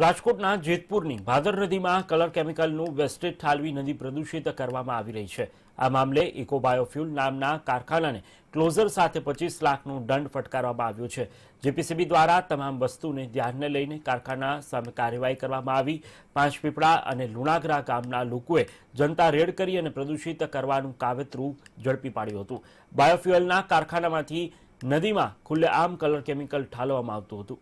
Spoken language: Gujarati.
રાજકોટના જેતપુરની ભાદર નદીમાં કલર કેમિકલનું વેસ્ટેજ ઠાલવી નદી પ્રદૂષિત કરવામાં આવી રહી છે આ મામલે ઇકો બાયોફ્યુલ નામના કારખાનાને ક્લોઝર સાથે પચીસ લાખનો દંડ ફટકારવામાં આવ્યો છે જેપીસીબી દ્વારા તમામ વસ્તુને ધ્યાનને લઈને કારખાના સામે કાર્યવાહી કરવામાં આવી પાંચપીપળા અને લુણાગરા ગામના લોકોએ જનતા રેડ કરી અને પ્રદૂષિત કરવાનું કાવતરું ઝડપી પાડ્યું હતું બાયોફ્યુઅલના કારખાનામાંથી નદીમાં ખુલ્લેઆમ કલર કેમિકલ ઠાલવામાં આવતું હતું